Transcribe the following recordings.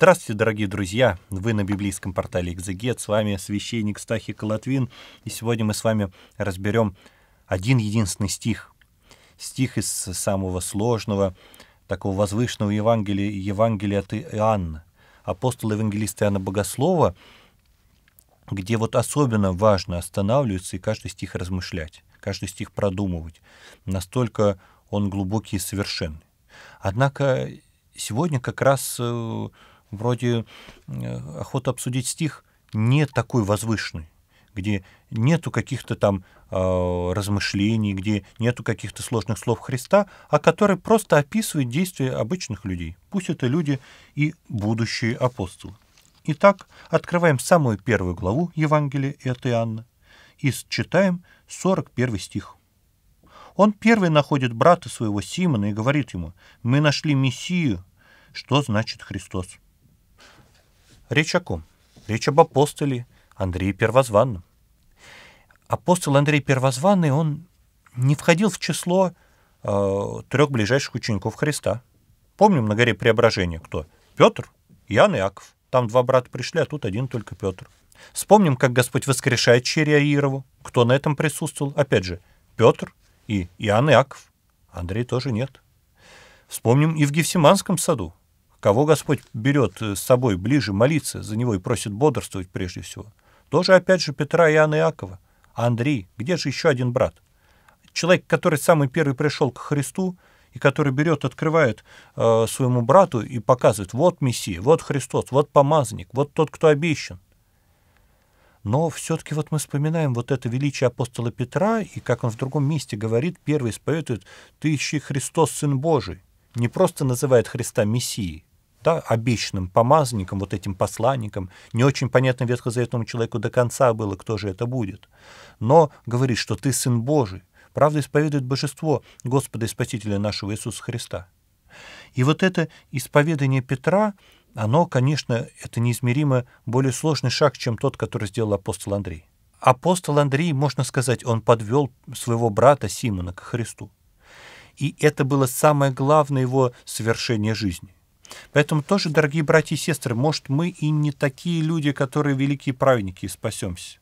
Здравствуйте, дорогие друзья! Вы на библейском портале «Экзегет». С вами священник Стахи Колотвин. И сегодня мы с вами разберем один единственный стих. Стих из самого сложного, такого возвышенного Евангелия, Евангелия от Иоанна. Апостола-евангелиста Иоанна Богослова, где вот особенно важно останавливаться и каждый стих размышлять, каждый стих продумывать. Настолько он глубокий и совершенный. Однако сегодня как раз э, вроде э, «Охота обсудить стих» не такой возвышенный, где нету каких-то там э, размышлений, где нету каких-то сложных слов Христа, а который просто описывает действия обычных людей. Пусть это люди и будущие апостолы. Итак, открываем самую первую главу Евангелия от Иоанна и читаем 41 стих. Он первый находит брата своего Симона и говорит ему, «Мы нашли Мессию, что значит Христос». Речь о ком? Речь об апостоле Андрее Первозванном. Апостол Андрей Первозванный, он не входил в число э, трех ближайших учеников Христа. Помним на горе Преображения кто? Петр, Иоанн и Иаков. Там два брата пришли, а тут один только Петр. Вспомним, как Господь воскрешает Череаирову. Кто на этом присутствовал? Опять же, Петр и Иоанн Иаков. Андрей тоже нет. Вспомним и в Гефсиманском саду. Кого Господь берет э, с собой ближе молиться за него и просит бодрствовать прежде всего? Тоже, опять же, Петра, Иоанна и Иакова. А Андрей, где же еще один брат? Человек, который самый первый пришел к Христу, и который берет, открывает э, своему брату и показывает, вот Мессия, вот Христос, вот помазанник, вот тот, кто обещан. Но все-таки вот мы вспоминаем вот это величие апостола Петра, и как он в другом месте говорит, первый исповедует, ты ищи Христос, Сын Божий. Не просто называет Христа Мессией, да, обещанным помазанником, вот этим посланником. Не очень понятно ветхозаветному человеку до конца было, кто же это будет. Но говорит, что ты Сын Божий. Правда исповедует божество Господа и Спасителя нашего Иисуса Христа. И вот это исповедание Петра, оно, конечно, это неизмеримо более сложный шаг, чем тот, который сделал апостол Андрей. Апостол Андрей, можно сказать, он подвел своего брата Симона к Христу. И это было самое главное его совершение жизни. Поэтому тоже, дорогие братья и сестры, может, мы и не такие люди, которые великие праведники, и спасемся.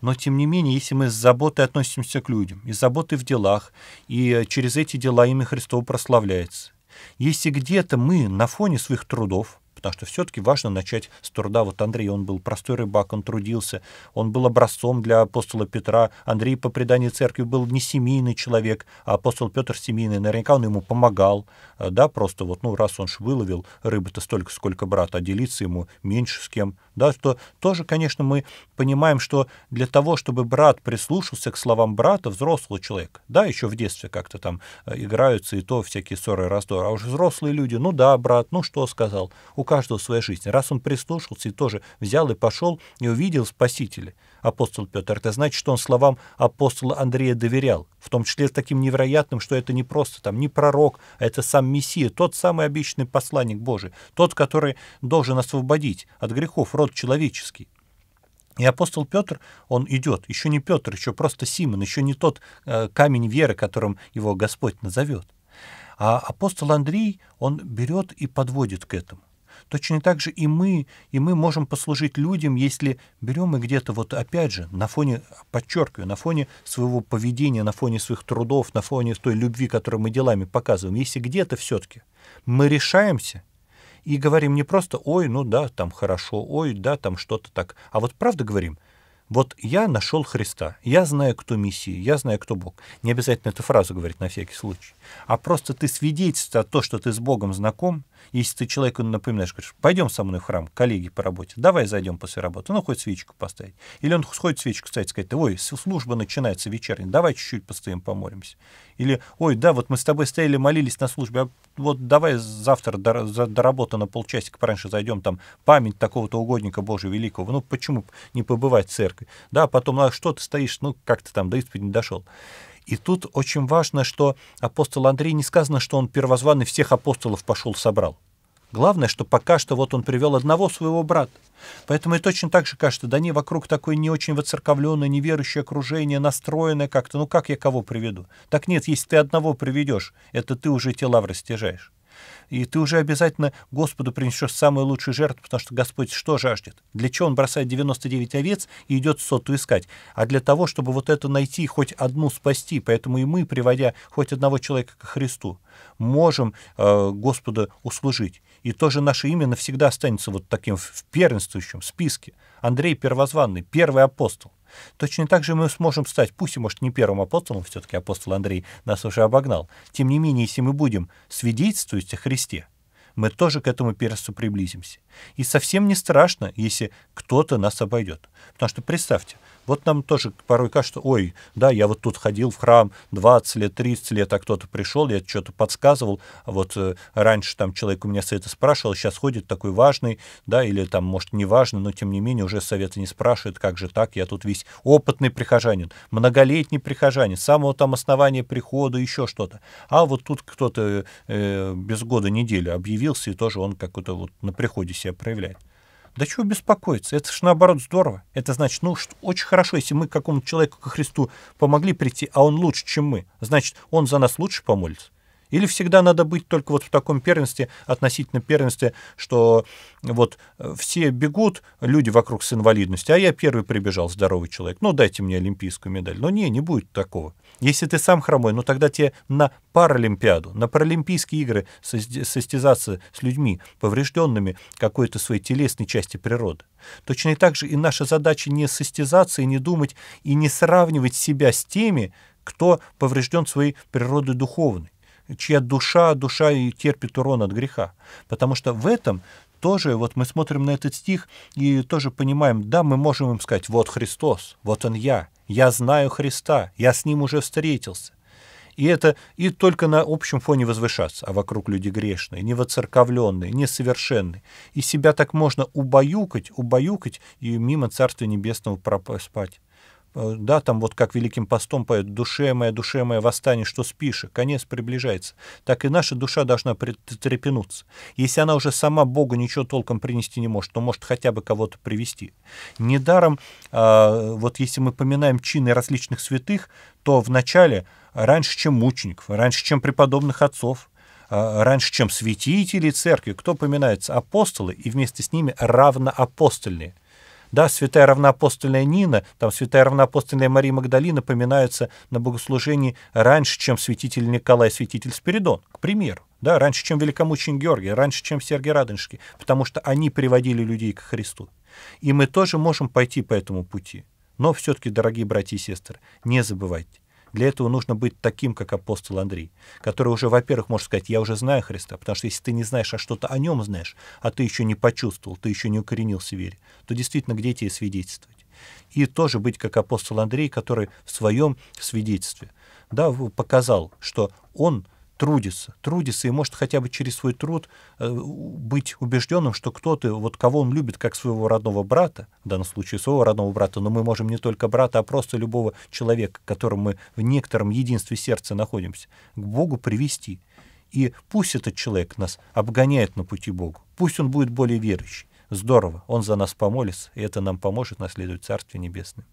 Но, тем не менее, если мы с заботой относимся к людям, и заботы в делах, и э, через эти дела имя Христово прославляется, если где-то мы на фоне своих трудов потому что все-таки важно начать с труда. Вот Андрей, он был простой рыбак, он трудился, он был образцом для апостола Петра. Андрей по преданию церкви был не семейный человек, а апостол Петр семейный. Наверняка он ему помогал, э, да, просто вот, ну, раз он ж выловил рыбы-то столько, сколько брат, а делиться ему меньше с кем, да, что тоже, конечно, мы понимаем, что для того, чтобы брат прислушался к словам брата, взрослый человек да, еще в детстве как-то там э, играются и то всякие ссоры и раздоры, а уже взрослые люди, ну да, брат, ну что сказал, у каждого своя жизнь. Раз он прислушался и тоже взял и пошел и увидел Спасителя, апостол Петр. Это значит, что он словам апостола Андрея доверял, в том числе таким невероятным, что это не просто там не пророк, а это сам Мессия, тот самый обычный посланник Божий, тот, который должен освободить от грехов род человеческий. И апостол Петр, он идет, еще не Петр, еще просто Симон, еще не тот э, камень веры, которым его Господь назовет. А апостол Андрей, он берет и подводит к этому. Точно так же и мы, и мы можем послужить людям, если берем и где-то вот опять же на фоне, подчеркиваю, на фоне своего поведения, на фоне своих трудов, на фоне той любви, которую мы делами показываем, если где-то все-таки мы решаемся и говорим не просто «ой, ну да, там хорошо», «ой, да, там что-то так», а вот правда говорим – вот я нашел Христа, я знаю, кто Мессия, я знаю, кто Бог. Не обязательно эту фразу говорить на всякий случай. А просто ты свидетельство то, что ты с Богом знаком, если ты человеку напоминаешь, говоришь, пойдем со мной в храм, коллеги по работе, давай зайдем после работы, ну, хоть свечку поставить. Или он сходит свечку ставить, сказать, ой, служба начинается вечерняя, давай чуть-чуть постоим, поморимся. Или, ой, да, вот мы с тобой стояли, молились на службе, а вот давай завтра до, до работы на полчасика пораньше зайдем, там память такого-то угодника Божьего Великого. Ну, почему не побывать в церкви? Московской. Да, потом, ну, а что ты стоишь, ну, как ты там до исповеди не дошел. И тут очень важно, что апостол Андрей не сказано, что он первозванный всех апостолов пошел собрал. Главное, что пока что вот он привел одного своего брата. Поэтому и точно так же кажется, да не, вокруг такое не очень воцерковленное, неверующее окружение, настроенное как-то, ну как я кого приведу? Так нет, если ты одного приведешь, это ты уже тела растяжаешь и ты уже обязательно Господу принесешь самую лучшую жертву, потому что Господь что жаждет? Для чего он бросает 99 овец и идет соту искать? А для того, чтобы вот это найти, хоть одну спасти. Поэтому и мы, приводя хоть одного человека к Христу, можем э, Господу услужить. И тоже наше имя навсегда останется вот таким в первенствующем списке. Андрей Первозванный, первый апостол. Точно так же мы сможем стать, пусть и, может, не первым апостолом, все-таки апостол Андрей нас уже обогнал. Тем не менее, если мы будем свидетельствовать о Христе, мы тоже к этому персту приблизимся. И совсем не страшно, если кто-то нас обойдет. Потому что представьте, вот нам тоже порой кажется, ой, да, я вот тут ходил в храм 20 лет, 30 лет, а кто-то пришел, я что-то подсказывал, вот э, раньше там человек у меня совета спрашивал, сейчас ходит такой важный, да, или там, может, не важный, но тем не менее уже совета не спрашивает, как же так, я тут весь опытный прихожанин, многолетний прихожанин, с самого там основания прихода, еще что-то. А вот тут кто-то э, э, без года недели объявился, и тоже он как то вот на приходе себя проявляет. Да чего беспокоиться? Это ж наоборот здорово. Это значит, ну, что очень хорошо, если мы какому-то человеку ко Христу помогли прийти, а он лучше, чем мы. Значит, он за нас лучше помолится. Или всегда надо быть только вот в таком первенстве, относительно первенстве, что вот э, все бегут, люди вокруг с инвалидностью, а я первый прибежал, здоровый человек, ну дайте мне олимпийскую медаль. Но не, не будет такого. Если ты сам хромой, ну тогда тебе на Паралимпиаду, на Паралимпийские игры состязаться с людьми, поврежденными какой-то своей телесной части природы. Точно и так же и наша задача не состязаться и не думать и не сравнивать себя с теми, кто поврежден своей природой духовной чья душа, душа и терпит урон от греха. Потому что в этом тоже, вот мы смотрим на этот стих и тоже понимаем, да, мы можем им сказать, вот Христос, вот Он я, я знаю Христа, я с Ним уже встретился. И это и только на общем фоне возвышаться, а вокруг люди грешные, невоцерковленные, несовершенные. И себя так можно убаюкать, убаюкать и мимо Царства Небесного проспать. Э, да, там вот как Великим постом поет «Душе моя, душе моя, восстань, что спишь, конец приближается», так и наша душа должна трепенуться. Если она уже сама Богу ничего толком принести не может, то может хотя бы кого-то привести. Недаром, э, вот если мы поминаем чины различных святых, то вначале, раньше, чем мучеников, раньше, чем преподобных отцов, а, раньше, чем святители церкви. Кто поминается? Апостолы и вместе с ними равноапостольные. Да, святая равноапостольная Нина, там святая равноапостольная Мария Магдалина поминаются на богослужении раньше, чем святитель Николай, святитель Спиридон, к примеру. Да, раньше, чем великомученик Георгий, раньше, чем Сергий Радонежский, потому что они приводили людей к Христу. И мы тоже можем пойти по этому пути. Но все-таки, дорогие братья и сестры, не забывайте, для этого нужно быть таким, как апостол Андрей, который уже, во-первых, может сказать, я уже знаю Христа, потому что если ты не знаешь, а что-то о нем знаешь, а ты еще не почувствовал, ты еще не укоренился в вере, то действительно где тебе свидетельствовать? И тоже быть как апостол Андрей, который в своем свидетельстве да, показал, что он трудится, трудится и может хотя бы через свой труд э, быть убежденным, что кто-то, вот кого он любит, как своего родного брата, в данном случае своего родного брата, но мы можем не только брата, а просто любого человека, которым мы в некотором единстве сердца находимся, к Богу привести. И пусть этот человек нас обгоняет на пути Богу, пусть он будет более верующий. Здорово, он за нас помолится, и это нам поможет наследовать Царствие Небесное.